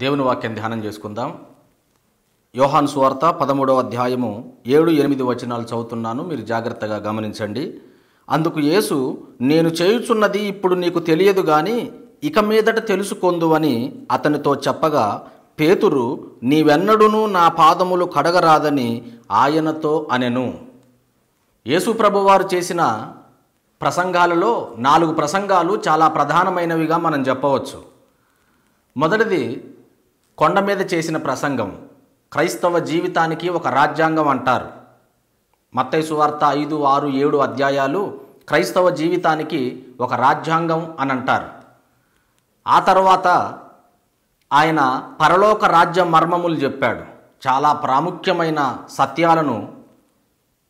దేవుని వాక్యం ధ్యానం చేసుకుందాం యోహాన్ సువార్త పదమూడవ అధ్యాయము ఏడు ఎనిమిది వచనాలు చదువుతున్నాను మీరు జాగ్రత్తగా గమనించండి అందుకు యేసు నేను చేయుచున్నది ఇప్పుడు నీకు తెలియదు కానీ ఇక మీదట తెలుసుకొందు అని అతనితో చెప్పగా పేతురు నీవెన్నడూనూ నా పాదములు కడగరాదని ఆయనతో అనెను యేసు ప్రభువారు చేసిన ప్రసంగాలలో నాలుగు ప్రసంగాలు చాలా ప్రధానమైనవిగా మనం చెప్పవచ్చు మొదటిది కొండ మీద చేసిన ప్రసంగం క్రైస్తవ జీవితానికి ఒక రాజ్యాంగం అంటారు మత్తై సువార్త ఐదు ఆరు ఏడు అధ్యాయాలు క్రైస్తవ జీవితానికి ఒక రాజ్యాంగం అని అంటారు ఆ తర్వాత ఆయన పరలోక రాజ్య మర్మములు చెప్పాడు చాలా ప్రాముఖ్యమైన సత్యాలను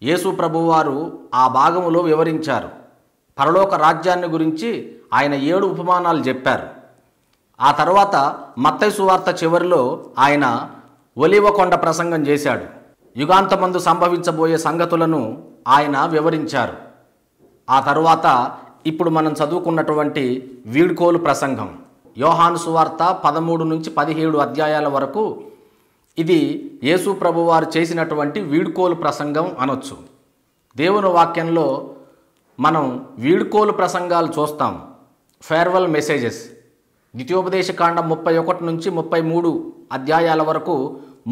యేసు ప్రభువారు ఆ భాగములో వివరించారు పరలోక రాజ్యాన్ని గురించి ఆయన ఏడు ఉపమానాలు చెప్పారు ఆ తర్వాత మత్తై సువార్త చివరిలో ఆయన ఒలివకొండ ప్రసంగం చేశాడు యుగాంతమందు సంభవించబోయే సంగతులను ఆయన వివరించారు ఆ తర్వాత ఇప్పుడు మనం చదువుకున్నటువంటి వీడ్కోలు ప్రసంగం యోహాను సువార్త పదమూడు నుంచి పదిహేడు అధ్యాయాల వరకు ఇది యేసు ప్రభువారు చేసినటువంటి వీడ్కోలు ప్రసంగం అనొచ్చు దేవుని వాక్యంలో మనం వీడ్కోలు ప్రసంగాలు చూస్తాం ఫేర్వెల్ మెసేజెస్ కాండం ముప్పై ఒకటి నుంచి ముప్పై మూడు అధ్యాయాల వరకు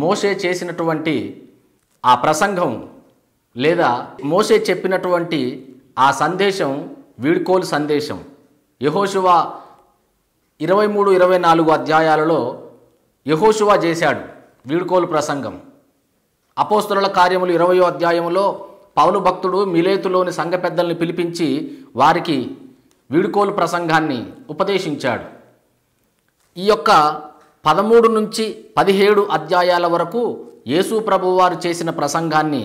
మోసే చేసినటువంటి ఆ ప్రసంగం లేదా మోసే చెప్పినటువంటి ఆ సందేశం వీడ్కోలు సందేశం యహోశివ ఇరవై మూడు ఇరవై నాలుగు అధ్యాయాలలో యహోశివ చేశాడు వీడ్కోలు ప్రసంగం అపోస్తుల కార్యములు ఇరవై అధ్యాయంలో పౌలు భక్తుడు మిలేతులోని సంఘ పెద్దల్ని పిలిపించి వారికి వీడుకోలు ప్రసంగాన్ని ఉపదేశించాడు ఈ యొక్క పదమూడు నుంచి పదిహేడు అధ్యాయాల వరకు యేసు ప్రభువారు చేసిన ప్రసంగాన్ని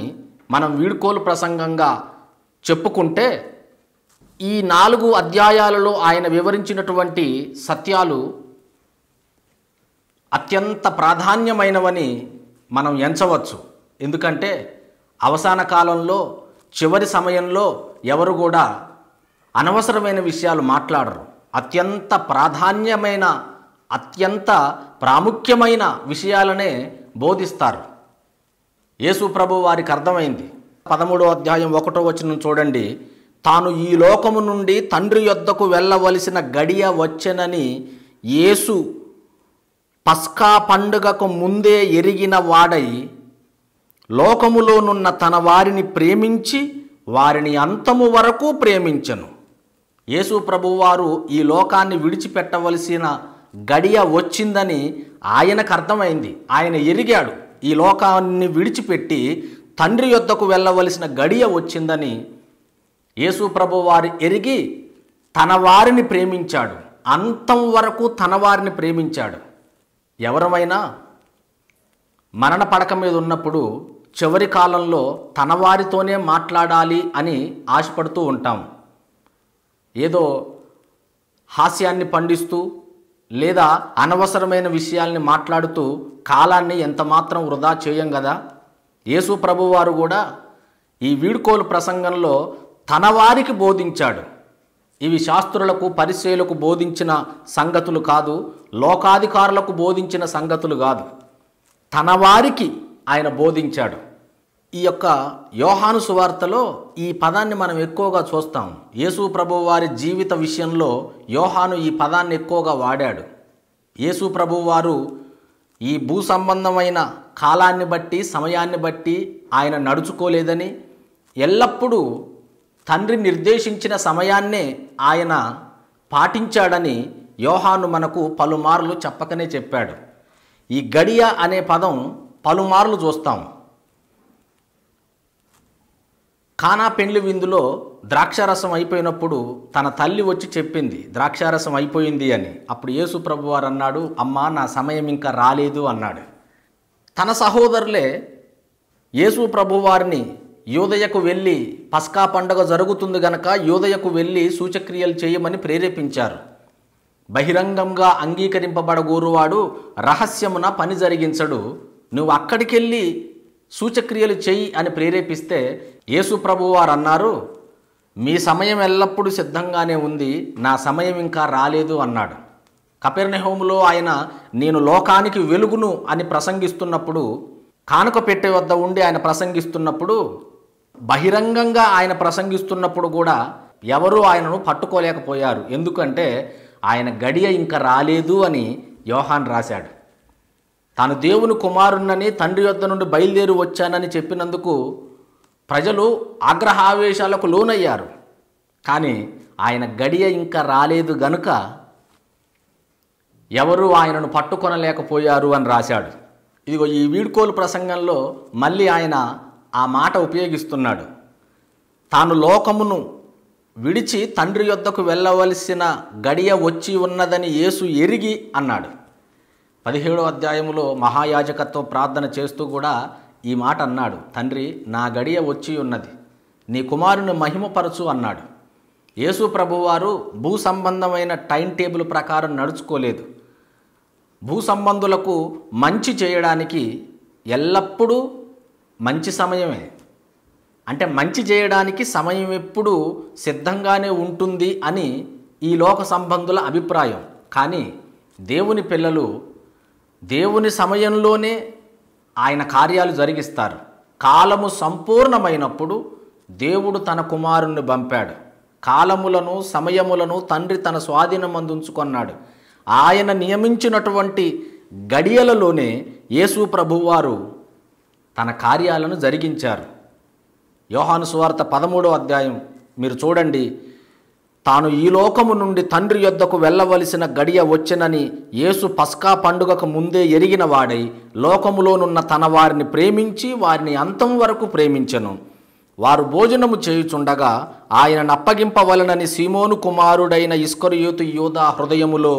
మనం వీడ్కోలు ప్రసంగంగా చెప్పుకుంటే ఈ నాలుగు అధ్యాయాలలో ఆయన వివరించినటువంటి సత్యాలు అత్యంత ప్రాధాన్యమైనవని మనం ఎంచవచ్చు ఎందుకంటే అవసాన కాలంలో చివరి సమయంలో ఎవరు కూడా అనవసరమైన విషయాలు మాట్లాడరు అత్యంత ప్రాధాన్యమైన అత్యంత ప్రాముఖ్యమైన విషయాలనే బోధిస్తారు యేసు ప్రభు వారికి అర్థమైంది పదమూడో అధ్యాయం ఒకటో వచ్చిన చూడండి తాను ఈ లోకము నుండి తండ్రి యొద్దకు వెళ్ళవలసిన గడియ వచ్చెనని యేసు పస్కా పండుగకు ముందే ఎరిగిన వాడై లోకములోనున్న తన వారిని ప్రేమించి వారిని అంతము వరకు ప్రేమించను యేసు ప్రభువారు ఈ లోకాన్ని విడిచిపెట్టవలసిన గడియ వచ్చిందని ఆయనకు అర్థమైంది ఆయన ఎరిగాడు ఈ లోకాన్ని విడిచిపెట్టి తండ్రి యొద్దకు వెళ్ళవలసిన గడియ వచ్చిందని యేసు ప్రభు వారు ఎరిగి తన వారిని ప్రేమించాడు అంతం వరకు తన వారిని ప్రేమించాడు ఎవరమైనా మరణ పడక మీద ఉన్నప్పుడు చివరి కాలంలో తన వారితోనే మాట్లాడాలి అని ఆశపడుతూ ఉంటాం ఏదో హాస్యాన్ని పండిస్తూ లేదా అనవసరమైన విషయాల్ని మాట్లాడుతూ కాలాన్ని ఎంతమాత్రం వృధా చేయం కదా యేసు ప్రభువారు కూడా ఈ వీడుకోలు ప్రసంగంలో తన వారికి బోధించాడు ఇవి శాస్త్రులకు పరిచయలకు బోధించిన సంగతులు కాదు లోకాధికారులకు బోధించిన సంగతులు కాదు తన వారికి ఆయన బోధించాడు ఈ యొక్క యోహాను సువార్తలో ఈ పదాన్ని మనం ఎక్కువగా చూస్తాం యేసు ప్రభు వారి జీవిత విషయంలో యోహాను ఈ పదాన్ని ఎక్కువగా వాడాడు యేసు ప్రభు వారు ఈ భూ సంబంధమైన కాలాన్ని బట్టి సమయాన్ని బట్టి ఆయన నడుచుకోలేదని ఎల్లప్పుడూ తండ్రి నిర్దేశించిన సమయాన్నే ఆయన పాటించాడని యోహాను మనకు పలుమార్లు చెప్పకనే చెప్పాడు ఈ గడియ అనే పదం పలుమార్లు చూస్తాం కానా పెండ్లి విందులో ద్రాక్షారసం అయిపోయినప్పుడు తన తల్లి వచ్చి చెప్పింది ద్రాక్షారసం అయిపోయింది అని అప్పుడు యేసు ప్రభు వారు అన్నాడు అమ్మ నా సమయం ఇంకా రాలేదు అన్నాడు తన సహోదరులే యేసు ప్రభు వారిని యోదయకు వెళ్ళి పస్కా పండగ జరుగుతుంది గనక యోదయకు వెళ్ళి సూచక్రియలు చేయమని ప్రేరేపించారు బహిరంగంగా అంగీకరింపబడగోరువాడు రహస్యమున పని జరిగించడు నువ్వు అక్కడికెళ్ళి సూచక్రియలు చెయ్యి అని ప్రేరేపిస్తే యేసు ప్రభు వారు అన్నారు మీ సమయం ఎల్లప్పుడూ సిద్ధంగానే ఉంది నా సమయం ఇంకా రాలేదు అన్నాడు కపెర్నహోములో ఆయన నేను లోకానికి వెలుగును అని ప్రసంగిస్తున్నప్పుడు కానుక పెట్టే వద్ద ఉండి ఆయన ప్రసంగిస్తున్నప్పుడు బహిరంగంగా ఆయన ప్రసంగిస్తున్నప్పుడు కూడా ఎవరూ ఆయనను పట్టుకోలేకపోయారు ఎందుకంటే ఆయన గడియ ఇంకా రాలేదు అని యోహాన్ రాశాడు తాను దేవుని కుమారుణ్ణని తండ్రి వద్ద నుండి బయలుదేరి వచ్చానని చెప్పినందుకు ప్రజలు ఆగ్రహావేశాలకు లోనయ్యారు కానీ ఆయన గడియ ఇంకా రాలేదు గనుక ఎవరు ఆయనను పట్టుకొనలేకపోయారు అని రాశాడు ఇదిగో ఈ వీడ్కోలు ప్రసంగంలో మళ్ళీ ఆయన ఆ మాట ఉపయోగిస్తున్నాడు తాను లోకమును విడిచి తండ్రి యొద్దకు వెళ్ళవలసిన గడియ వచ్చి ఉన్నదని యేసు ఎరిగి అన్నాడు పదిహేడో అధ్యాయంలో మహాయాజకత్వ ప్రార్థన చేస్తూ కూడా ఈ మాట అన్నాడు తండ్రి నా గడియ వచ్చి ఉన్నది నీ కుమారుని మహిమపరచు అన్నాడు యేసు ప్రభువారు భూ సంబంధమైన టైం టేబుల్ ప్రకారం నడుచుకోలేదు భూ సంబంధులకు మంచి చేయడానికి ఎల్లప్పుడూ మంచి సమయమే అంటే మంచి చేయడానికి సమయం ఎప్పుడూ సిద్ధంగానే ఉంటుంది అని ఈ లోక సంబంధుల అభిప్రాయం కానీ దేవుని పిల్లలు దేవుని సమయంలోనే ఆయన కార్యాలు జరిగిస్తారు కాలము సంపూర్ణమైనప్పుడు దేవుడు తన కుమారుణ్ణి పంపాడు కాలములను సమయములను తండ్రి తన స్వాధీనం అందుకున్నాడు ఆయన నియమించినటువంటి గడియలలోనే యేసు ప్రభువారు తన కార్యాలను జరిగించారు యోహాను సువార్త పదమూడో అధ్యాయం మీరు చూడండి తాను ఈ లోకము నుండి తండ్రి యొద్దకు వెళ్ళవలసిన గడియ వచ్చినని యేసు పస్కా పండుగకు ముందే ఎరిగిన వాడై లోకములోనున్న తన వారిని ప్రేమించి వారిని అంతం వరకు ప్రేమించెను వారు భోజనము చేయుచుండగా ఆయనను నప్పగింపవలనని సీమోను కుమారుడైన ఇస్కరియోతు యూధ హృదయములో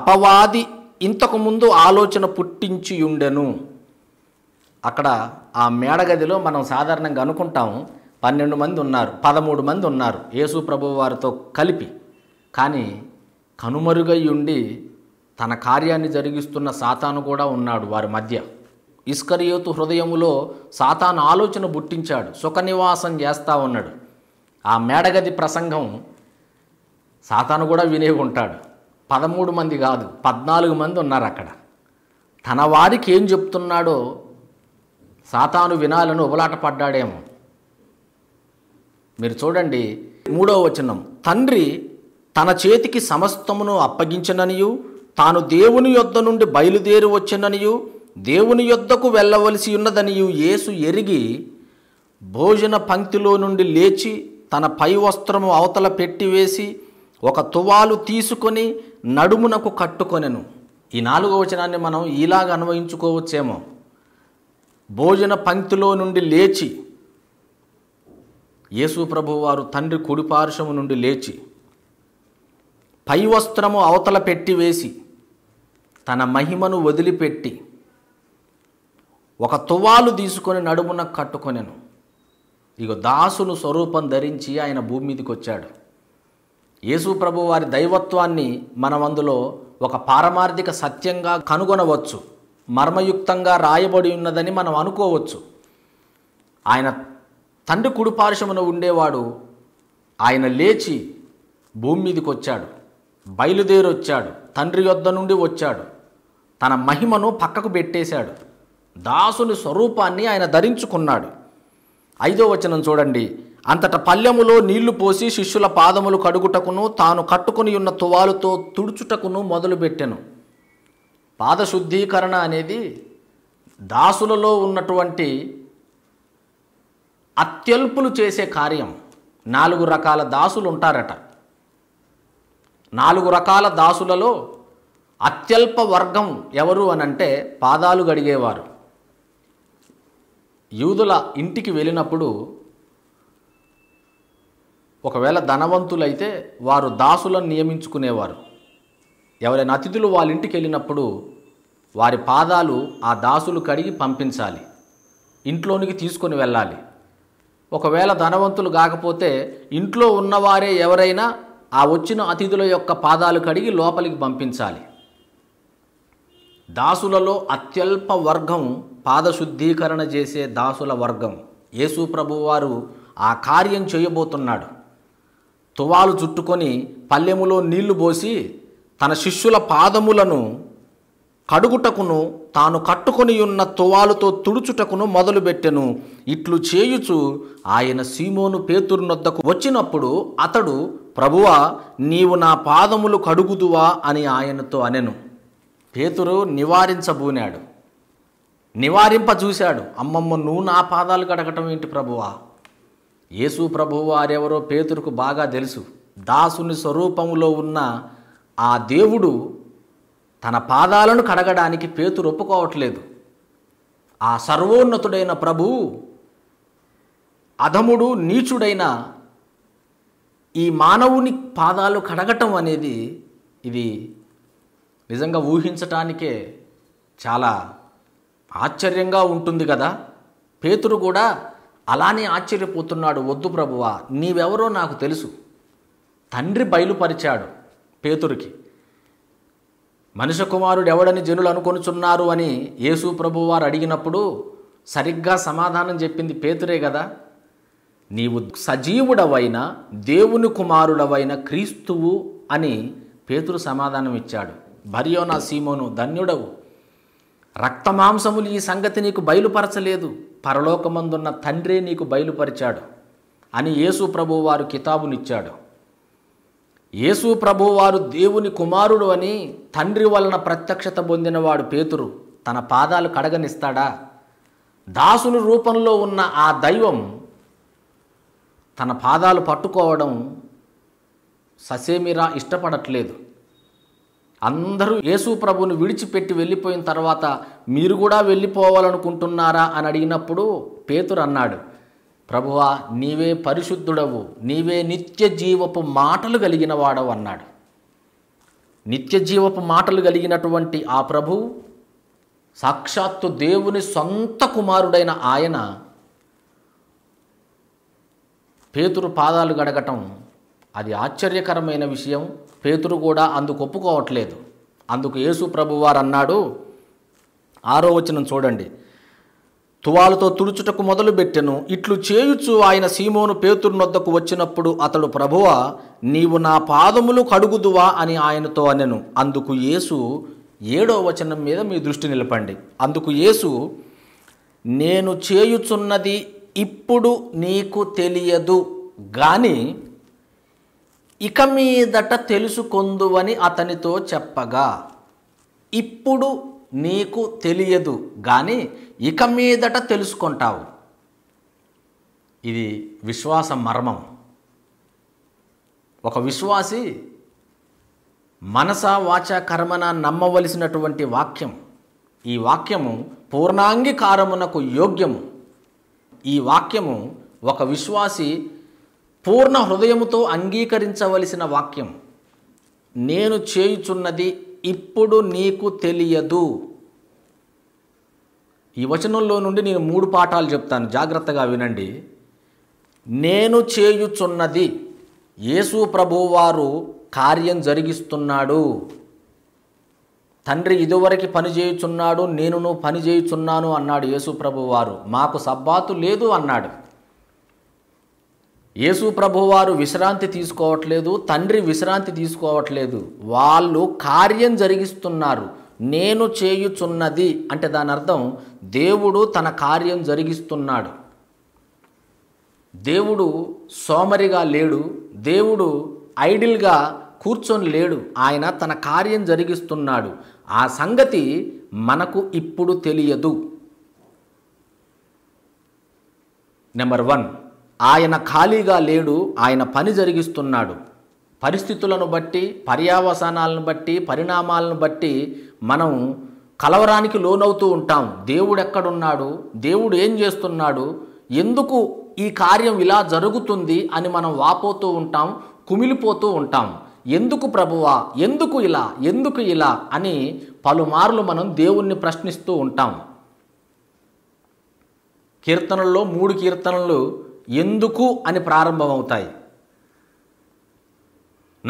అపవాది ఇంతకుముందు ఆలోచన పుట్టించియుండెను అక్కడ ఆ మేడగదిలో మనం సాధారణంగా అనుకుంటాము పన్నెండు మంది ఉన్నారు పదమూడు మంది ఉన్నారు యేసు ప్రభు వారితో కలిపి కానీ కనుమరుగై ఉండి తన కార్యాన్ని జరిగిస్తున్న సాతాను కూడా ఉన్నాడు వారి మధ్య ఇస్కరియోతు హృదయములో సాతాను ఆలోచన బుట్టించాడు సుఖనివాసం చేస్తా ఉన్నాడు ఆ మేడగది ప్రసంగం సాతాను కూడా వినే ఉంటాడు పదమూడు మంది కాదు పద్నాలుగు మంది ఉన్నారు అక్కడ తన వారికి ఏం చెప్తున్నాడో సాతాను వినాలని ఉబలాట పడ్డాడేమో మీరు చూడండి మూడవ వచనం తండ్రి తన చేతికి సమస్తమును అప్పగించననియు తాను దేవుని యొద్ద నుండి బయలుదేరి వచ్చిననియు దేవుని యొద్దకు వెళ్ళవలసి ఉన్నదనియు యేసు ఎరిగి భోజన పంక్తిలో నుండి లేచి తన పై వస్త్రము అవతల పెట్టివేసి ఒక తువాలు తీసుకొని నడుమునకు కట్టుకొనెను ఈ నాలుగో వచనాన్ని మనం ఇలాగ అన్వయించుకోవచ్చేమో భోజన పంక్తిలో నుండి లేచి యేసు వారు తండ్రి కుడిపార్శ్వము నుండి లేచి పై వస్త్రము అవతల పెట్టి వేసి తన మహిమను వదిలిపెట్టి ఒక తువాలు తీసుకొని నడుమున కట్టుకొనెను ఇక దాసును స్వరూపం ధరించి ఆయన భూమి మీదకి వచ్చాడు యేసు ప్రభు వారి దైవత్వాన్ని మనం అందులో ఒక పారమార్థిక సత్యంగా కనుగొనవచ్చు మర్మయుక్తంగా రాయబడి ఉన్నదని మనం అనుకోవచ్చు ఆయన తండ్రి కుడిపార్శ్వమున ఉండేవాడు ఆయన లేచి భూమి మీదకి వచ్చాడు బయలుదేరొచ్చాడు తండ్రి యొద్ద నుండి వచ్చాడు తన మహిమను పక్కకు పెట్టేశాడు దాసుని స్వరూపాన్ని ఆయన ధరించుకున్నాడు ఐదో వచనం చూడండి అంతట పల్లెములో నీళ్లు పోసి శిష్యుల పాదములు కడుగుటకును తాను కట్టుకుని ఉన్న తువాలుతో తుడుచుటకును మొదలుపెట్టెను పాదశుద్ధీకరణ అనేది దాసులలో ఉన్నటువంటి అత్యల్పులు చేసే కార్యం నాలుగు రకాల దాసులు ఉంటారట నాలుగు రకాల దాసులలో అత్యల్ప వర్గం ఎవరు అనంటే పాదాలు గడిగేవారు యూదుల ఇంటికి వెళ్ళినప్పుడు ఒకవేళ ధనవంతులైతే వారు దాసులను నియమించుకునేవారు ఎవరైనా అతిథులు వాళ్ళ ఇంటికి వెళ్ళినప్పుడు వారి పాదాలు ఆ దాసులు కడిగి పంపించాలి ఇంట్లోనికి తీసుకొని వెళ్ళాలి ఒకవేళ ధనవంతులు కాకపోతే ఇంట్లో ఉన్నవారే ఎవరైనా ఆ వచ్చిన అతిథుల యొక్క పాదాలు కడిగి లోపలికి పంపించాలి దాసులలో అత్యల్ప వర్గం పాదశుద్ధీకరణ చేసే దాసుల వర్గం యేసు వారు ఆ కార్యం చేయబోతున్నాడు తువాలు చుట్టుకొని పల్లెములో నీళ్లు పోసి తన శిష్యుల పాదములను కడుగుటకును తాను కట్టుకొని ఉన్న తువాలుతో తుడుచుటకును మొదలుపెట్టెను ఇట్లు చేయుచు ఆయన సీమోను పేతురునొద్దకు వచ్చినప్పుడు అతడు ప్రభువా నీవు నా పాదములు కడుగుదువా అని ఆయనతో అనెను పేతురు నివారించబూనాడు నివారింప చూశాడు అమ్మమ్మ నువ్వు నా పాదాలు కడగటం ఏంటి ప్రభువా యేసు ప్రభువు వారెవరో పేతురుకు బాగా తెలుసు దాసుని స్వరూపంలో ఉన్న ఆ దేవుడు తన పాదాలను కడగడానికి పేతురు ఒప్పుకోవట్లేదు ఆ సర్వోన్నతుడైన ప్రభు అధముడు నీచుడైన ఈ మానవుని పాదాలు కడగటం అనేది ఇది నిజంగా ఊహించటానికే చాలా ఆశ్చర్యంగా ఉంటుంది కదా పేతురు కూడా అలానే ఆశ్చర్యపోతున్నాడు వద్దు ప్రభువా నీవెవరో నాకు తెలుసు తండ్రి బయలుపరిచాడు పేతురికి మనిషి కుమారుడు ఎవడని జనులు అనుకొనుచున్నారు అని యేసు ప్రభు వారు అడిగినప్పుడు సరిగ్గా సమాధానం చెప్పింది పేతురే కదా నీవు సజీవుడవైన దేవుని కుమారుడవైన క్రీస్తువు అని పేతురు సమాధానం ఇచ్చాడు భర్యోనా సీమోను ధన్యుడవు రక్తమాంసములు ఈ సంగతి నీకు బయలుపరచలేదు పరలోకమందున్న తండ్రే నీకు బయలుపరిచాడు అని యేసు వారు కితాబునిచ్చాడు యేసు ప్రభువారు దేవుని కుమారుడు అని తండ్రి వలన ప్రత్యక్షత పొందినవాడు పేతురు తన పాదాలు కడగనిస్తాడా దాసుని రూపంలో ఉన్న ఆ దైవం తన పాదాలు పట్టుకోవడం ససేమిరా ఇష్టపడట్లేదు అందరూ యేసు ప్రభుని విడిచిపెట్టి వెళ్ళిపోయిన తర్వాత మీరు కూడా వెళ్ళిపోవాలనుకుంటున్నారా అని అడిగినప్పుడు పేతురు అన్నాడు ప్రభువా నీవే పరిశుద్ధుడవు నీవే నిత్య జీవపు మాటలు కలిగిన వాడవు అన్నాడు నిత్య జీవపు మాటలు కలిగినటువంటి ఆ ప్రభు సాక్షాత్తు దేవుని సొంత కుమారుడైన ఆయన పేతురు పాదాలు గడగటం అది ఆశ్చర్యకరమైన విషయం పేతురు కూడా అందుకు ఒప్పుకోవట్లేదు అందుకు యేసు ప్రభువారు అన్నాడు ఆరో వచనం చూడండి తువాలతో తుడుచుటకు మొదలుపెట్టెను ఇట్లు చేయుచు ఆయన సీమోను పేతురునొద్దకు వచ్చినప్పుడు అతడు ప్రభువ నీవు నా పాదములు కడుగుదువా అని ఆయనతో అనెను అందుకు యేసు ఏడో వచనం మీద మీ దృష్టి నిలపండి అందుకు యేసు నేను చేయుచున్నది ఇప్పుడు నీకు తెలియదు గాని ఇక మీదట తెలుసుకొందువని అతనితో చెప్పగా ఇప్పుడు నీకు తెలియదు కానీ ఇక మీదట తెలుసుకుంటావు ఇది విశ్వాస మర్మం ఒక విశ్వాసి మనస వాచ కర్మన నమ్మవలసినటువంటి వాక్యం ఈ వాక్యము పూర్ణాంగీకారమునకు యోగ్యము ఈ వాక్యము ఒక విశ్వాసి పూర్ణ హృదయముతో అంగీకరించవలసిన వాక్యం నేను చేయుచున్నది ఇప్పుడు నీకు తెలియదు ఈ వచనంలో నుండి నేను మూడు పాఠాలు చెప్తాను జాగ్రత్తగా వినండి నేను చేయుచున్నది యేసు ప్రభువారు కార్యం జరిగిస్తున్నాడు తండ్రి ఇదివరకు పని చేయుచున్నాడు నేను నువ్వు పని చేయుచున్నాను అన్నాడు యేసు ప్రభువారు మాకు సబ్బాతు లేదు అన్నాడు యేసు ప్రభువారు విశ్రాంతి తీసుకోవట్లేదు తండ్రి విశ్రాంతి తీసుకోవట్లేదు వాళ్ళు కార్యం జరిగిస్తున్నారు నేను చేయుచున్నది అంటే దాని అర్థం దేవుడు తన కార్యం జరిగిస్తున్నాడు దేవుడు సోమరిగా లేడు దేవుడు ఐడిల్గా కూర్చొని లేడు ఆయన తన కార్యం జరిగిస్తున్నాడు ఆ సంగతి మనకు ఇప్పుడు తెలియదు నెంబర్ వన్ ఆయన ఖాళీగా లేడు ఆయన పని జరిగిస్తున్నాడు పరిస్థితులను బట్టి పర్యావసానాలను బట్టి పరిణామాలను బట్టి మనం కలవరానికి లోనవుతూ ఉంటాం దేవుడు ఎక్కడున్నాడు దేవుడు ఏం చేస్తున్నాడు ఎందుకు ఈ కార్యం ఇలా జరుగుతుంది అని మనం వాపోతూ ఉంటాం కుమిలిపోతూ ఉంటాం ఎందుకు ప్రభువా ఎందుకు ఇలా ఎందుకు ఇలా అని పలుమార్లు మనం దేవుణ్ణి ప్రశ్నిస్తూ ఉంటాం కీర్తనల్లో మూడు కీర్తనలు ఎందుకు అని ప్రారంభమవుతాయి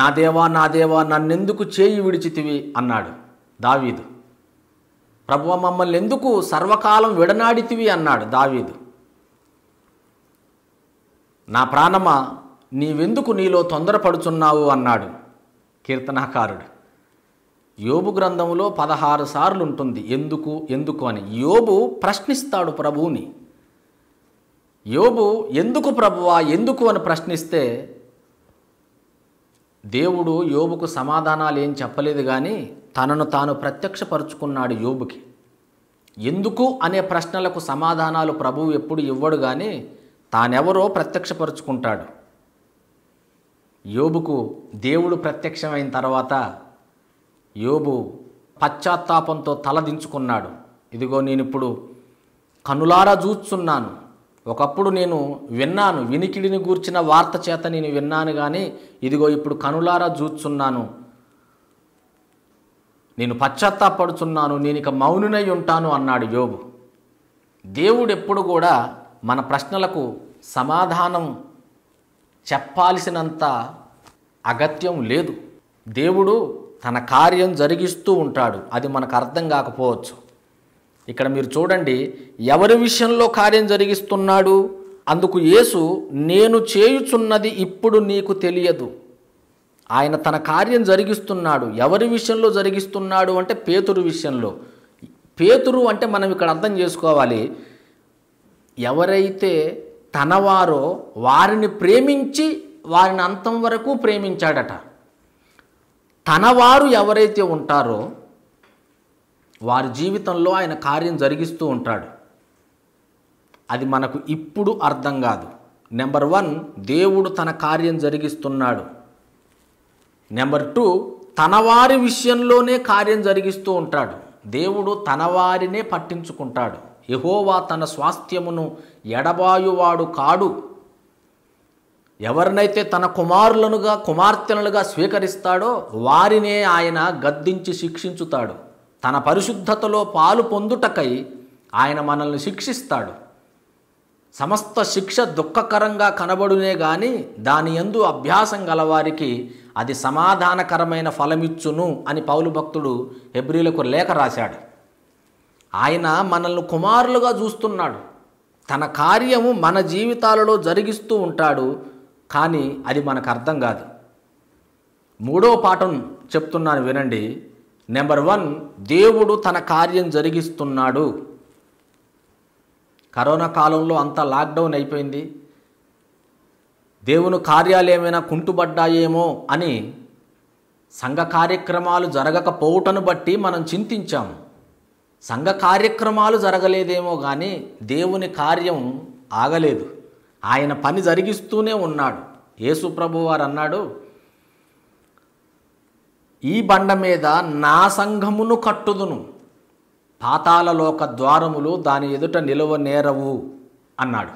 నా దేవా నా దేవా నన్నెందుకు చేయి విడిచితివి అన్నాడు దావీదు ప్రభువ మమ్మల్ని ఎందుకు సర్వకాలం విడనాడితివి అన్నాడు దావీదు నా ప్రాణమ నీవెందుకు నీలో తొందరపడుచున్నావు అన్నాడు కీర్తనాకారుడు యోబు గ్రంథంలో పదహారు సార్లు ఉంటుంది ఎందుకు ఎందుకు అని యోబు ప్రశ్నిస్తాడు ప్రభువుని యోబు ఎందుకు ప్రభువా ఎందుకు అని ప్రశ్నిస్తే దేవుడు యోబుకు సమాధానాలు ఏం చెప్పలేదు కానీ తనను తాను ప్రత్యక్షపరుచుకున్నాడు యోబుకి ఎందుకు అనే ప్రశ్నలకు సమాధానాలు ప్రభువు ఎప్పుడు ఇవ్వడు కానీ తానెవరో ప్రత్యక్షపరుచుకుంటాడు యోబుకు దేవుడు ప్రత్యక్షమైన తర్వాత యోబు పశ్చాత్తాపంతో తలదించుకున్నాడు ఇదిగో నేను ఇప్పుడు కనులారా చూస్తున్నాను ఒకప్పుడు నేను విన్నాను వినికిడిని గూర్చిన వార్త చేత నేను విన్నాను కానీ ఇదిగో ఇప్పుడు కనులారా చూచున్నాను నేను పశ్చాత్తాపడుచున్నాను నేను ఇక మౌనునై ఉంటాను అన్నాడు యోబు దేవుడు ఎప్పుడు కూడా మన ప్రశ్నలకు సమాధానం చెప్పాల్సినంత అగత్యం లేదు దేవుడు తన కార్యం జరిగిస్తూ ఉంటాడు అది మనకు అర్థం కాకపోవచ్చు ఇక్కడ మీరు చూడండి ఎవరి విషయంలో కార్యం జరిగిస్తున్నాడు అందుకు యేసు నేను చేయుచున్నది ఇప్పుడు నీకు తెలియదు ఆయన తన కార్యం జరిగిస్తున్నాడు ఎవరి విషయంలో జరిగిస్తున్నాడు అంటే పేతురు విషయంలో పేతురు అంటే మనం ఇక్కడ అర్థం చేసుకోవాలి ఎవరైతే తనవారో వారిని ప్రేమించి వారిని అంతం వరకు ప్రేమించాడట తనవారు ఎవరైతే ఉంటారో వారి జీవితంలో ఆయన కార్యం జరిగిస్తూ ఉంటాడు అది మనకు ఇప్పుడు అర్థం కాదు నెంబర్ వన్ దేవుడు తన కార్యం జరిగిస్తున్నాడు నెంబర్ టూ తన వారి విషయంలోనే కార్యం జరిగిస్తూ ఉంటాడు దేవుడు తన వారినే పట్టించుకుంటాడు యహోవా తన స్వాస్థ్యమును ఎడబాయువాడు కాడు ఎవరినైతే తన కుమారులనుగా కుమార్తెలనుగా స్వీకరిస్తాడో వారినే ఆయన గద్దించి శిక్షించుతాడు తన పరిశుద్ధతలో పాలు పొందుటకై ఆయన మనల్ని శిక్షిస్తాడు సమస్త శిక్ష దుఃఖకరంగా కనబడునే గాని దాని ఎందు అభ్యాసం గలవారికి అది సమాధానకరమైన ఫలమిచ్చును అని పౌలు భక్తుడు ఎబ్రిలకు లేఖ రాశాడు ఆయన మనల్ని కుమారులుగా చూస్తున్నాడు తన కార్యము మన జీవితాలలో జరిగిస్తూ ఉంటాడు కానీ అది మనకు అర్థం కాదు మూడో పాఠం చెప్తున్నాను వినండి నెంబర్ వన్ దేవుడు తన కార్యం జరిగిస్తున్నాడు కరోనా కాలంలో అంతా లాక్డౌన్ అయిపోయింది దేవుని కార్యాలు ఏమైనా కుంటుబడ్డాయేమో అని సంఘ కార్యక్రమాలు జరగకపోవటను బట్టి మనం చింతించాం సంఘ కార్యక్రమాలు జరగలేదేమో కానీ దేవుని కార్యం ఆగలేదు ఆయన పని జరిగిస్తూనే ఉన్నాడు యేసు ప్రభు వారు అన్నాడు ఈ బండ మీద నా సంఘమును కట్టుదును పాతాలలోక ద్వారములు దాని ఎదుట నిలువ నేరవు అన్నాడు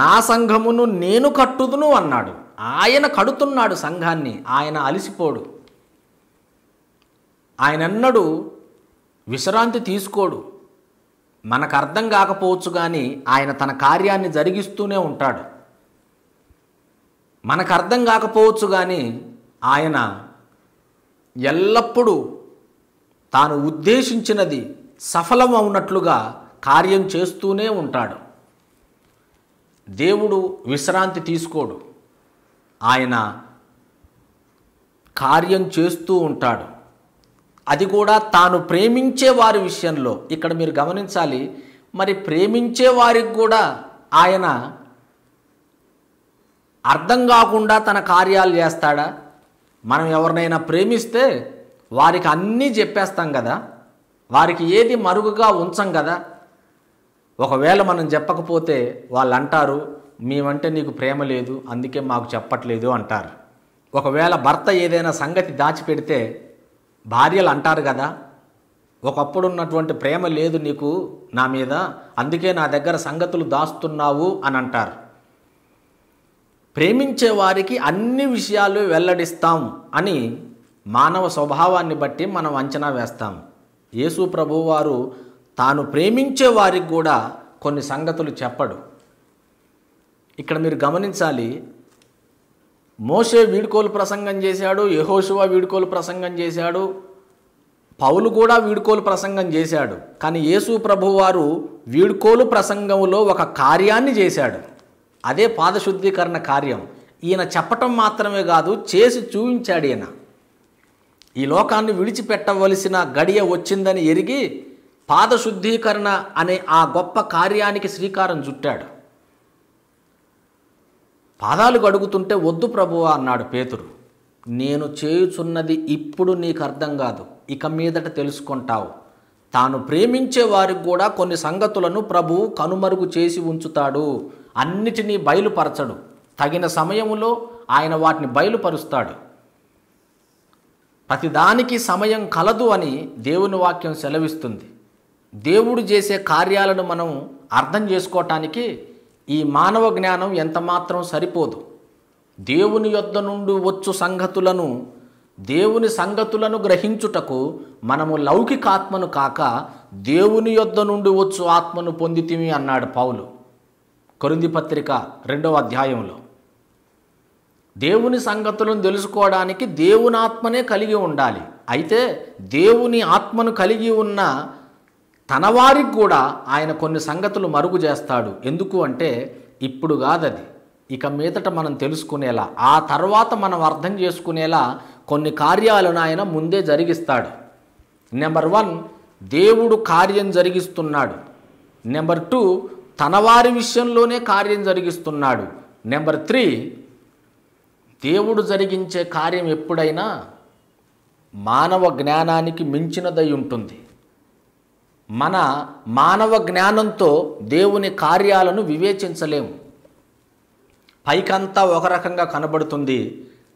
నా సంఘమును నేను కట్టుదును అన్నాడు ఆయన కడుతున్నాడు సంఘాన్ని ఆయన అలసిపోడు ఆయనన్నడు విశ్రాంతి తీసుకోడు మనకు అర్థం కాకపోవచ్చు కానీ ఆయన తన కార్యాన్ని జరిగిస్తూనే ఉంటాడు మనకు అర్థం కాకపోవచ్చు కానీ ఆయన ఎల్లప్పుడూ తాను ఉద్దేశించినది సఫలం అవునట్లుగా కార్యం చేస్తూనే ఉంటాడు దేవుడు విశ్రాంతి తీసుకోడు ఆయన కార్యం చేస్తూ ఉంటాడు అది కూడా తాను ప్రేమించే వారి విషయంలో ఇక్కడ మీరు గమనించాలి మరి ప్రేమించే వారికి కూడా ఆయన అర్థం కాకుండా తన కార్యాలు చేస్తాడా మనం ఎవరినైనా ప్రేమిస్తే వారికి అన్నీ చెప్పేస్తాం కదా వారికి ఏది మరుగుగా ఉంచం కదా ఒకవేళ మనం చెప్పకపోతే వాళ్ళు అంటారు మేమంటే నీకు ప్రేమ లేదు అందుకే మాకు చెప్పట్లేదు అంటారు ఒకవేళ భర్త ఏదైనా సంగతి దాచిపెడితే భార్యలు అంటారు కదా ఒకప్పుడు ఉన్నటువంటి ప్రేమ లేదు నీకు నా మీద అందుకే నా దగ్గర సంగతులు దాస్తున్నావు అని అంటారు ప్రేమించే వారికి అన్ని విషయాలు వెల్లడిస్తాం అని మానవ స్వభావాన్ని బట్టి మనం అంచనా వేస్తాం యేసు ప్రభువారు తాను ప్రేమించే వారికి కూడా కొన్ని సంగతులు చెప్పడు ఇక్కడ మీరు గమనించాలి మోసే వీడుకోలు ప్రసంగం చేశాడు యహోశివ వీడుకోలు ప్రసంగం చేశాడు పౌలు కూడా వీడుకోలు ప్రసంగం చేశాడు కానీ యేసు ప్రభువారు వీడుకోలు ప్రసంగంలో ఒక కార్యాన్ని చేశాడు అదే పాదశుద్ధీకరణ కార్యం ఈయన చెప్పటం మాత్రమే కాదు చేసి చూపించాడు ఈయన ఈ లోకాన్ని విడిచిపెట్టవలసిన గడియ వచ్చిందని ఎరిగి పాదశుద్ధీకరణ అనే ఆ గొప్ప కార్యానికి శ్రీకారం చుట్టాడు పాదాలు గడుగుతుంటే వద్దు ప్రభువా అన్నాడు పేతురు నేను చేయుచున్నది ఇప్పుడు నీకు అర్థం కాదు ఇక మీదట తెలుసుకుంటావు తాను ప్రేమించే వారికి కూడా కొన్ని సంగతులను ప్రభువు కనుమరుగు చేసి ఉంచుతాడు అన్నిటినీ బయలుపరచడు తగిన సమయములో ఆయన వాటిని బయలుపరుస్తాడు ప్రతిదానికి సమయం కలదు అని దేవుని వాక్యం సెలవిస్తుంది దేవుడు చేసే కార్యాలను మనం అర్థం చేసుకోవటానికి ఈ మానవ జ్ఞానం ఎంతమాత్రం సరిపోదు దేవుని యొద్ద నుండి వచ్చు సంగతులను దేవుని సంగతులను గ్రహించుటకు మనము లౌకికాత్మను కాక దేవుని యొద్ద నుండి వచ్చు ఆత్మను పొందితిమి అన్నాడు పౌలు కొరింది పత్రిక రెండవ అధ్యాయంలో దేవుని సంగతులను తెలుసుకోవడానికి దేవుని ఆత్మనే కలిగి ఉండాలి అయితే దేవుని ఆత్మను కలిగి ఉన్న తన వారికి కూడా ఆయన కొన్ని సంగతులు మరుగు చేస్తాడు ఎందుకు అంటే ఇప్పుడు కాదది ఇక మీదట మనం తెలుసుకునేలా ఆ తర్వాత మనం అర్థం చేసుకునేలా కొన్ని కార్యాలను ఆయన ముందే జరిగిస్తాడు నెంబర్ వన్ దేవుడు కార్యం జరిగిస్తున్నాడు నెంబర్ టూ తన వారి విషయంలోనే కార్యం జరిగిస్తున్నాడు నెంబర్ త్రీ దేవుడు జరిగించే కార్యం ఎప్పుడైనా మానవ జ్ఞానానికి మించినదై ఉంటుంది మన మానవ జ్ఞానంతో దేవుని కార్యాలను వివేచించలేము పైకంతా ఒక రకంగా కనబడుతుంది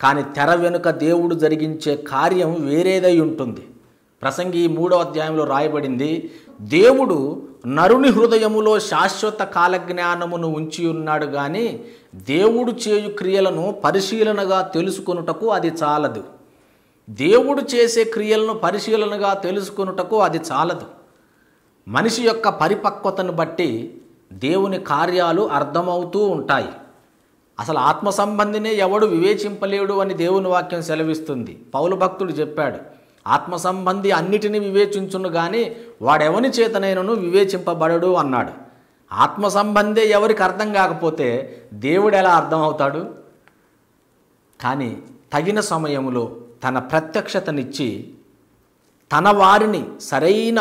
కానీ తెర వెనుక దేవుడు జరిగించే కార్యం వేరేదై ఉంటుంది ప్రసంగి మూడో అధ్యాయంలో రాయబడింది దేవుడు నరుని హృదయములో శాశ్వత కాలజ్ఞానమును ఉంచి ఉన్నాడు కానీ దేవుడు చేయు క్రియలను పరిశీలనగా తెలుసుకొనుటకు అది చాలదు దేవుడు చేసే క్రియలను పరిశీలనగా తెలుసుకొనుటకు అది చాలదు మనిషి యొక్క పరిపక్వతను బట్టి దేవుని కార్యాలు అర్థమవుతూ ఉంటాయి అసలు ఆత్మ సంబంధినే ఎవడు వివేచింపలేడు అని దేవుని వాక్యం సెలవిస్తుంది పౌలు భక్తుడు చెప్పాడు ఆత్మ సంబంధి అన్నిటిని వివేచించును కానీ వాడెవని చేతనైనను వివేచింపబడడు అన్నాడు ఆత్మ సంబంధే ఎవరికి అర్థం కాకపోతే దేవుడు ఎలా అర్థమవుతాడు కానీ తగిన సమయంలో తన ప్రత్యక్షతనిచ్చి తన వారిని సరైన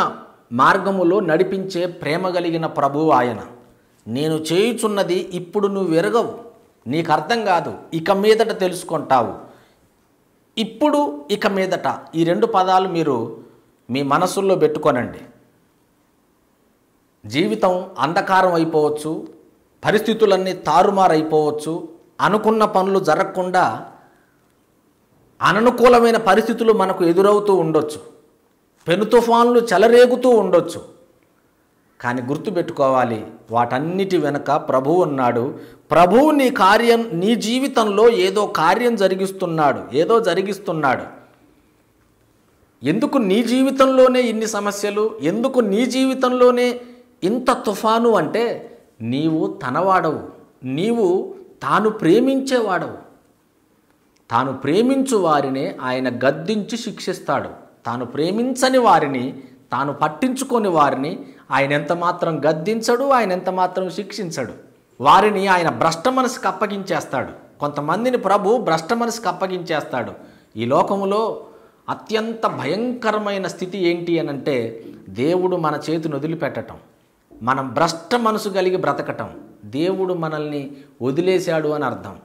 మార్గములో నడిపించే ప్రేమ కలిగిన ప్రభువు ఆయన నేను చేయుచున్నది ఇప్పుడు నువ్వు ఎరగవు నీకు అర్థం కాదు ఇక మీదట తెలుసుకుంటావు ఇప్పుడు ఇక మీదట ఈ రెండు పదాలు మీరు మీ మనసుల్లో పెట్టుకోనండి జీవితం అంధకారం అయిపోవచ్చు పరిస్థితులన్నీ తారుమారైపోవచ్చు అనుకున్న పనులు జరగకుండా అననుకూలమైన పరిస్థితులు మనకు ఎదురవుతూ ఉండొచ్చు పెను తుఫాన్లు చెలరేగుతూ ఉండొచ్చు కానీ గుర్తుపెట్టుకోవాలి వాటన్నిటి వెనుక ప్రభువు ఉన్నాడు ప్రభువు నీ కార్యం నీ జీవితంలో ఏదో కార్యం జరిగిస్తున్నాడు ఏదో జరిగిస్తున్నాడు ఎందుకు నీ జీవితంలోనే ఇన్ని సమస్యలు ఎందుకు నీ జీవితంలోనే ఇంత తుఫాను అంటే నీవు తనవాడవు నీవు తాను ప్రేమించేవాడవు తాను ప్రేమించు వారిని ఆయన గద్దించి శిక్షిస్తాడు తాను ప్రేమించని వారిని తాను పట్టించుకొని వారిని ఆయన ఎంత మాత్రం గద్దించడు ఆయన ఎంత మాత్రం శిక్షించడు వారిని ఆయన భ్రష్ట మనసుకు అప్పగించేస్తాడు కొంతమందిని ప్రభు భ్రష్ట మనసుకు అప్పగించేస్తాడు ఈ లోకములో అత్యంత భయంకరమైన స్థితి ఏంటి అని అంటే దేవుడు మన చేతిని వదిలిపెట్టడం మనం భ్రష్ట మనసు కలిగి బ్రతకటం దేవుడు మనల్ని వదిలేశాడు అని అర్థం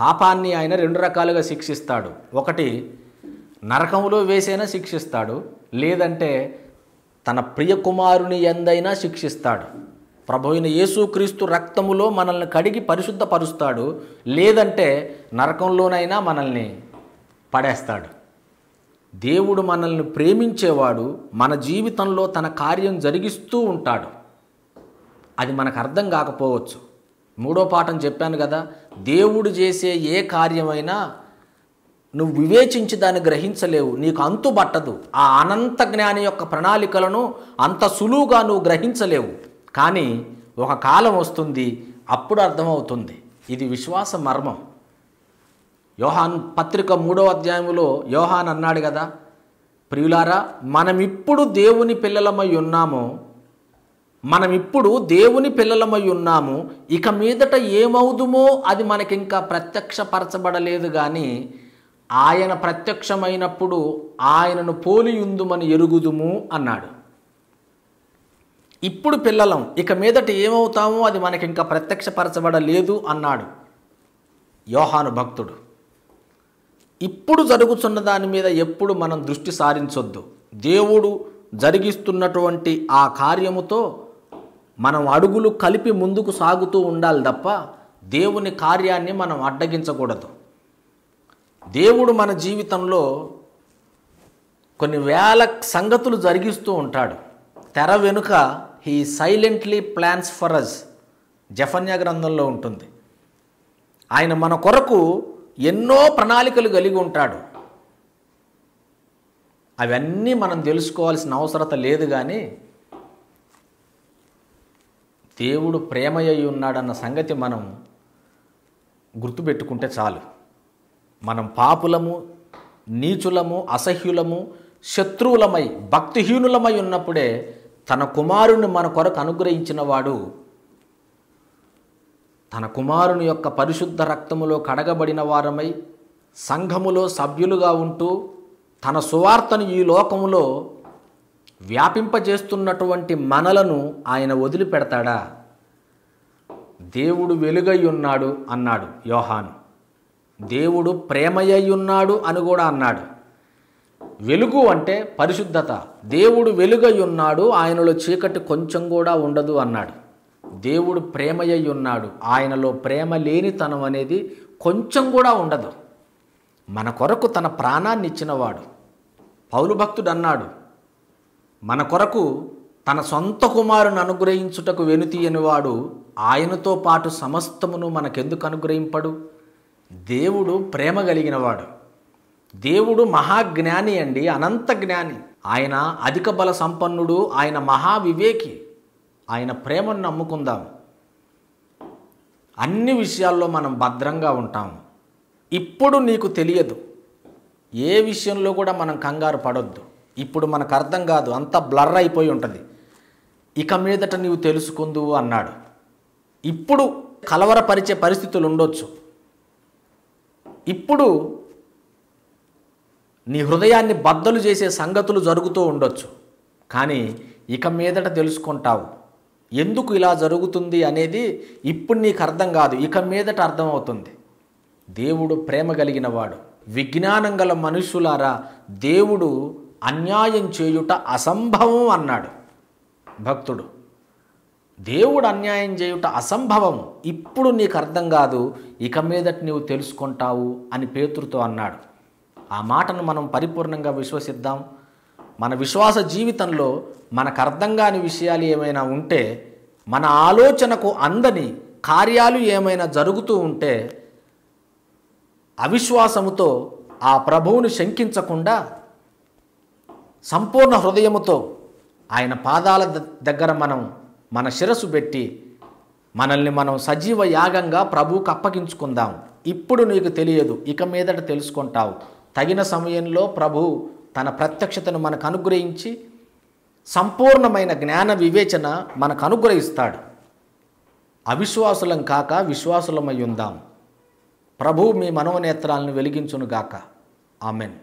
పాపాన్ని ఆయన రెండు రకాలుగా శిక్షిస్తాడు ఒకటి నరకంలో వేసైనా శిక్షిస్తాడు లేదంటే తన ప్రియకుమారుని ఎందైనా శిక్షిస్తాడు ప్రభు అయిన యేసుక్రీస్తు రక్తములో మనల్ని కడిగి పరిశుద్ధపరుస్తాడు లేదంటే నరకంలోనైనా మనల్ని పడేస్తాడు దేవుడు మనల్ని ప్రేమించేవాడు మన జీవితంలో తన కార్యం జరిగిస్తూ ఉంటాడు అది మనకు అర్థం కాకపోవచ్చు మూడో పాఠం చెప్పాను కదా దేవుడు చేసే ఏ కార్యమైనా నువ్వు వివేచించి దాన్ని గ్రహించలేవు నీకు అంతు పట్టదు ఆ అనంత జ్ఞాని యొక్క ప్రణాళికలను అంత సులువుగా నువ్వు గ్రహించలేవు కానీ ఒక కాలం వస్తుంది అప్పుడు అర్థమవుతుంది ఇది విశ్వాస మర్మం యోహాన్ పత్రిక మూడవ అధ్యాయంలో యోహాన్ అన్నాడు కదా ప్రియులారా మనం ఇప్పుడు దేవుని పిల్లలమై ఉన్నాము మనం ఇప్పుడు దేవుని పిల్లలమై ఉన్నాము ఇక మీదట ఏమవుదుమో అది మనకింకా ప్రత్యక్షపరచబడలేదు కానీ ఆయన ప్రత్యక్షమైనప్పుడు ఆయనను పోలియుందుమని ఎరుగుదుము అన్నాడు ఇప్పుడు పిల్లలం ఇక మీదట ఏమవుతామో అది మనకి ఇంకా ప్రత్యక్షపరచబడలేదు అన్నాడు యోహాను భక్తుడు ఇప్పుడు జరుగుతున్న దాని మీద ఎప్పుడు మనం దృష్టి సారించొద్దు దేవుడు జరిగిస్తున్నటువంటి ఆ కార్యముతో మనం అడుగులు కలిపి ముందుకు సాగుతూ ఉండాలి తప్ప దేవుని కార్యాన్ని మనం అడ్డగించకూడదు దేవుడు మన జీవితంలో కొన్ని వేల సంగతులు జరిగిస్తూ ఉంటాడు తెర వెనుక he silently plans for us Zephaniah గ్రంథంలో ఉంటుంది ఆయన మన కొరకు ఎన్నో ప్రణాళికలు కలిగి ఉంటాడు అవన్నీ మనం తెలుసుకోవాల్సిన అవసరత లేదు కానీ దేవుడు ప్రేమయ్యి ఉన్నాడన్న సంగతి మనం గుర్తుపెట్టుకుంటే చాలు మనం పాపులము నీచులము అసహ్యులము శత్రువులమై భక్తిహీనులమై ఉన్నప్పుడే తన కుమారుని మన కొరకు అనుగ్రహించినవాడు తన కుమారుని యొక్క పరిశుద్ధ రక్తములో కడగబడిన వారమై సంఘములో సభ్యులుగా ఉంటూ తన సువార్తను ఈ లోకములో వ్యాపింపజేస్తున్నటువంటి మనలను ఆయన వదిలిపెడతాడా దేవుడు వెలుగై ఉన్నాడు అన్నాడు యోహాను దేవుడు ప్రేమయ్యున్నాడు అని కూడా అన్నాడు వెలుగు అంటే పరిశుద్ధత దేవుడు వెలుగయ్యున్నాడు ఆయనలో చీకటి కొంచెం కూడా ఉండదు అన్నాడు దేవుడు ప్రేమయ్యున్నాడు ఆయనలో ప్రేమ లేనితనం అనేది కొంచెం కూడా ఉండదు మన కొరకు తన ప్రాణాన్ని ఇచ్చినవాడు పౌరు భక్తుడు అన్నాడు మన కొరకు తన సొంత కుమారుని అనుగ్రహించుటకు వెనుతీయనివాడు ఆయనతో పాటు సమస్తమును మనకెందుకు అనుగ్రహింపడు దేవుడు ప్రేమ కలిగినవాడు దేవుడు మహాజ్ఞాని అండి అనంత జ్ఞాని ఆయన అధిక బల సంపన్నుడు ఆయన మహావివేకి ఆయన ప్రేమను నమ్ముకుందాం అన్ని విషయాల్లో మనం భద్రంగా ఉంటాం ఇప్పుడు నీకు తెలియదు ఏ విషయంలో కూడా మనం కంగారు పడొద్దు ఇప్పుడు మనకు అర్థం కాదు అంత బ్లర్ అయిపోయి ఉంటుంది ఇక మీదట నీవు తెలుసుకుందువు అన్నాడు ఇప్పుడు కలవరపరిచే పరిస్థితులు ఉండొచ్చు ఇప్పుడు నీ హృదయాన్ని బద్దలు చేసే సంగతులు జరుగుతూ ఉండొచ్చు కానీ ఇక మీదట తెలుసుకుంటావు ఎందుకు ఇలా జరుగుతుంది అనేది ఇప్పుడు నీకు అర్థం కాదు ఇక మీదట అర్థమవుతుంది దేవుడు ప్రేమ కలిగిన వాడు విజ్ఞానం గల మనుషులారా దేవుడు అన్యాయం చేయుట అసంభవం అన్నాడు భక్తుడు దేవుడు అన్యాయం చేయుట అసంభవం ఇప్పుడు నీకు అర్థం కాదు ఇక మీదట నీవు తెలుసుకుంటావు అని పేతురుతో అన్నాడు ఆ మాటను మనం పరిపూర్ణంగా విశ్వసిద్దాం మన విశ్వాస జీవితంలో మనకు అర్థం కాని విషయాలు ఏమైనా ఉంటే మన ఆలోచనకు అందని కార్యాలు ఏమైనా జరుగుతూ ఉంటే అవిశ్వాసముతో ఆ ప్రభువుని శంకించకుండా సంపూర్ణ హృదయముతో ఆయన పాదాల దగ్గర మనం మన శిరస్సు పెట్టి మనల్ని మనం సజీవ యాగంగా ప్రభువుకు అప్పగించుకుందాం ఇప్పుడు నీకు తెలియదు ఇక మీదట తెలుసుకుంటావు తగిన సమయంలో ప్రభు తన ప్రత్యక్షతను మనకు అనుగ్రహించి సంపూర్ణమైన జ్ఞాన వివేచన మనకు అనుగ్రహిస్తాడు అవిశ్వాసులం కాక విశ్వాసులమై ఉందాం ప్రభు మీ మనోనేత్రాలను వెలిగించునుగాక ఆమెన్